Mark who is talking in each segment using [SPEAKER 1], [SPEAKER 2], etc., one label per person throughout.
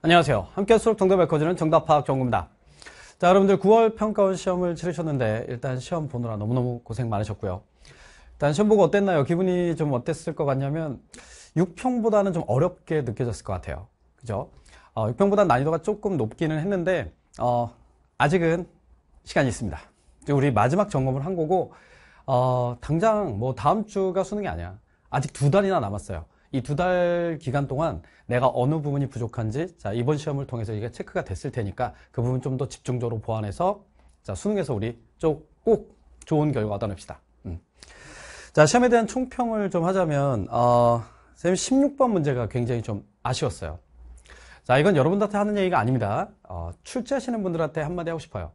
[SPEAKER 1] 안녕하세요. 함께 수록 정답 백커지는 정답 파악 정구입니다. 자, 여러분들 9월 평가원 시험을 치르셨는데 일단 시험 보느라 너무너무 고생 많으셨고요. 일단 시험 보고 어땠나요? 기분이 좀 어땠을 것 같냐면 6평보다는 좀 어렵게 느껴졌을 것 같아요. 그죠? 어, 6평보다 난이도가 조금 높기는 했는데 어, 아직은 시간이 있습니다. 우리 마지막 점검을 한 거고 어, 당장 뭐 다음 주가 수능이 아니야. 아직 두 달이나 남았어요. 이두달 기간 동안 내가 어느 부분이 부족한지 자 이번 시험을 통해서 이게 체크가 됐을 테니까 그 부분 좀 더 집중적으로 보완해서 자 수능에서 우리 꼭 좋은 결과 얻어냅시다. 음. 자 시험에 대한 총평을 좀 하자면 어, 선생님 16번 문제가 굉장히 좀 아쉬웠어요. 자 이건 여러분들한테 하는 얘기가 아닙니다. 어, 출제하시는 분들한테 한마디 하고 싶어요.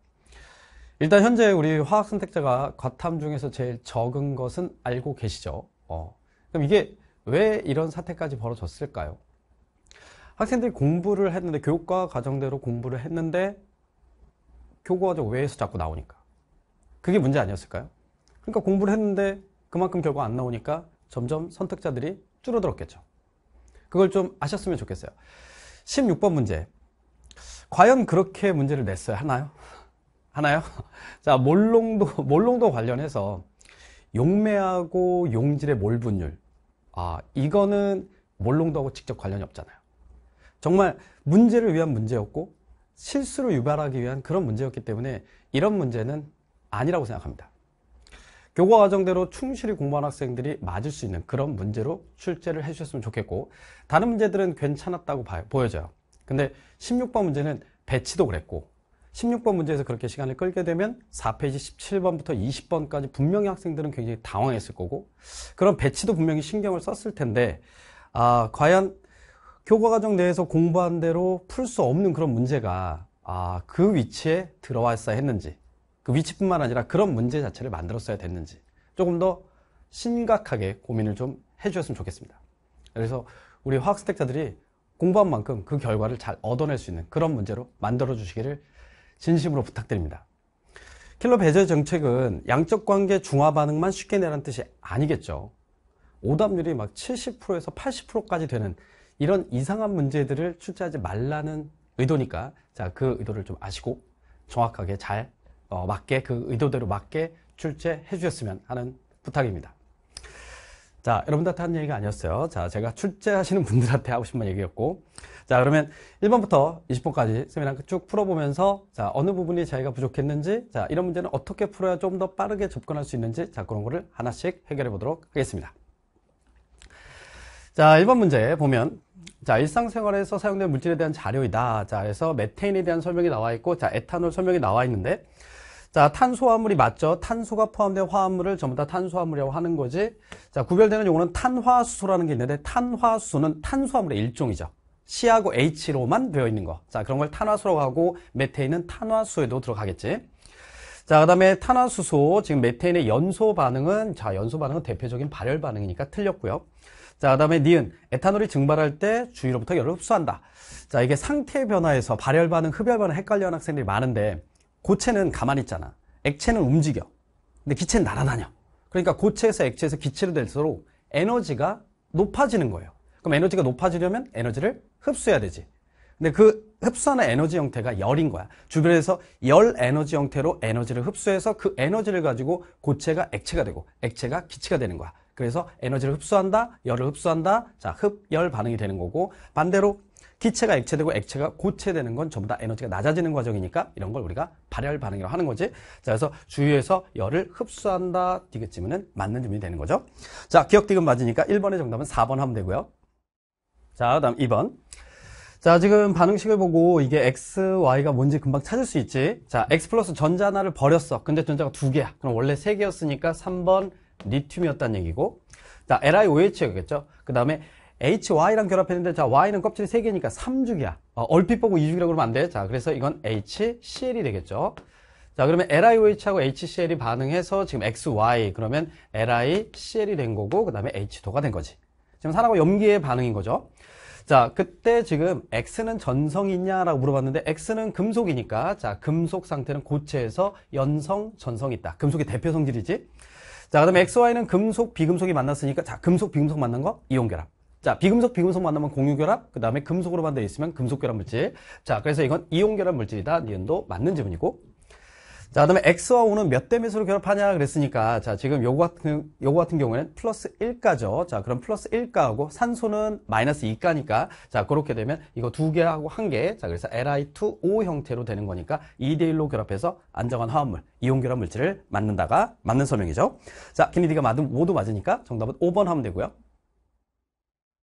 [SPEAKER 1] 일단 현재 우리 화학 선택자가 과탐 중에서 제일 적은 것은 알고 계시죠. 어. 그럼 이게 왜 이런 사태까지 벌어졌을까요? 학생들이 공부를 했는데 교과 과정대로 공부를 했는데 교과적 외에서 자꾸 나오니까 그게 문제 아니었을까요? 그러니까 공부를 했는데 그만큼 결과 안 나오니까 점점 선택자들이 줄어들었겠죠. 그걸 좀 아셨으면 좋겠어요. 16번 문제. 과연 그렇게 문제를 냈어요? 하나요? 하나요? 자, 몰롱도, 몰롱도 관련해서 용매하고 용질의 몰분율. 아, 이거는 몰롱도하고 직접 관련이 없잖아요. 정말 문제를 위한 문제였고 실수를 유발하기 위한 그런 문제였기 때문에 이런 문제는 아니라고 생각합니다. 교과 과정대로 충실히 공부한 학생들이 맞을 수 있는 그런 문제로 출제를 해주셨으면 좋겠고 다른 문제들은 괜찮았다고 봐요, 보여져요. 근데 16번 문제는 배치도 그랬고 16번 문제에서 그렇게 시간을 끌게 되면 4페이지 17번부터 20번까지 분명히 학생들은 굉장히 당황했을 거고 그런 배치도 분명히 신경을 썼을 텐데 아, 과연 교과과정 내에서 공부한 대로 풀 수 없는 그런 문제가 아, 그 위치에 들어와있어야 했는지 그 위치뿐만 아니라 그런 문제 자체를 만들었어야 됐는지 조금 더 심각하게 고민을 좀 해주셨으면 좋겠습니다. 그래서 우리 화학스택자들이 공부한 만큼 그 결과를 잘 얻어낼 수 있는 그런 문제로 만들어 주시기를 진심으로 부탁드립니다. 킬러 배제 정책은 양적 관계 중화 반응만 쉽게 내라는 뜻이 아니겠죠. 오답률이 막 70%에서 80%까지 되는 이런 이상한 문제들을 출제하지 말라는 의도니까 자, 그 의도를 좀 아시고 정확하게 잘 어, 맞게 그 의도대로 맞게 출제해 주셨으면 하는 부탁입니다. 자, 여러분들한테 한 얘기가 아니었어요. 자, 제가 출제하시는 분들한테 하고 싶은 얘기였고. 자, 그러면 1번부터 20번까지 세미나 쭉 풀어보면서, 자, 어느 부분이 자기가 부족했는지, 자, 이런 문제는 어떻게 풀어야 좀 더 빠르게 접근할 수 있는지, 자, 그런 거를 하나씩 해결해 보도록 하겠습니다. 자, 1번 문제 보면, 자, 일상생활에서 사용된 물질에 대한 자료이다. 자, 그래서 메테인에 대한 설명이 나와 있고, 자, 에탄올 설명이 나와 있는데, 자, 탄수화물이 맞죠? 탄소가 포함된 화합물을 전부 다탄수화물이라고 하는 거지. 자, 구별되는 용어는 탄화수소라는 게 있는데 탄화수소는 탄소화물의 일종이죠. C하고 H로만 되어 있는 거. 자, 그런 걸 탄화수라고 하고 메테인은 탄화수에도 들어가겠지. 자, 그다음에 탄화수소 지금 메테인의 연소 반응은 자, 연소 반응은 대표적인 발열 반응이니까 틀렸고요. 자, 그다음에 니은 에탄올이 증발할 때 주위로부터 열을 흡수한다. 자, 이게 상태 변화에서 발열 반응, 흡열 반응 헷갈려하는 학생들이 많은데 고체는 가만히 있잖아. 액체는 움직여. 근데 기체는 날아다녀. 그러니까 고체에서 액체에서 기체로 될수록 에너지가 높아지는 거예요. 그럼 에너지가 높아지려면 에너지를 흡수해야 되지. 근데 그 흡수하는 에너지 형태가 열인 거야. 주변에서 열 에너지 형태로 에너지를 흡수해서 그 에너지를 가지고 고체가 액체가 되고 액체가 기체가 되는 거야. 그래서 에너지를 흡수한다, 열을 흡수한다, 자, 흡열 반응이 되는 거고, 반대로 기체가 액체되고 액체가 고체되는 건 전부 다 에너지가 낮아지는 과정이니까 이런 걸 우리가 발열 반응이라고 하는 거지. 자, 그래서 주위에서 열을 흡수한다, 디귿지면은 맞는 질문이 되는 거죠. 자, 기억 디귿 맞으니까 1번의 정답은 4번 하면 되고요. 자, 다음 2번. 자, 지금 반응식을 보고 이게 X, Y가 뭔지 금방 찾을 수 있지. 자, X 플러스 전자 하나를 버렸어. 근데 전자가 두 개야. 그럼 원래 세 개였으니까 3번, 리튬이었다는 얘기고 자 LiOH겠죠 그 다음에 HY랑 결합했는데 자 Y는 껍질이 3개니까 3죽이야 어, 얼핏 보고 2죽이라고 그러면 안 돼자 그래서 이건 HCl이 되겠죠 자 그러면 LiOH하고 HCl이 반응해서 지금 XY 그러면 LiCl이 된 거고 그 다음에 H2가 된 거지 지금 산하고 염기의 반응인 거죠 자 그때 지금 X는 전성이 냐라고 물어봤는데 X는 금속이니까 자 금속 상태는 고체에서 연성 전성 있다 금속의 대표 성질이지 자, 그 다음에 XY는 금속, 비금속이 만났으니까, 자, 금속, 비금속 만난 거, 이온결합. 자, 비금속, 비금속 만나면 공유결합, 그 다음에 금속으로만 되어 있으면 금속결합 물질. 자, 그래서 이건 이온결합 물질이다. 니은도 맞는 지문이고. 자, 그 다음에 X와 O는 몇 대 몇으로 결합하냐 그랬으니까, 자, 지금 요거 같은, 요거 같은 경우에는 플러스 1가죠. 자, 그럼 플러스 1가하고 산소는 마이너스 2가니까, 자, 그렇게 되면 이거 두 개하고 한 개, 자, 그래서 Li2O 형태로 되는 거니까 2대1로 결합해서 안정한 화합물, 이온결합 물질을 맞는다가 맞는 설명이죠. 자, 키니디가 맞은 5도 맞으니까 정답은 5번 하면 되고요.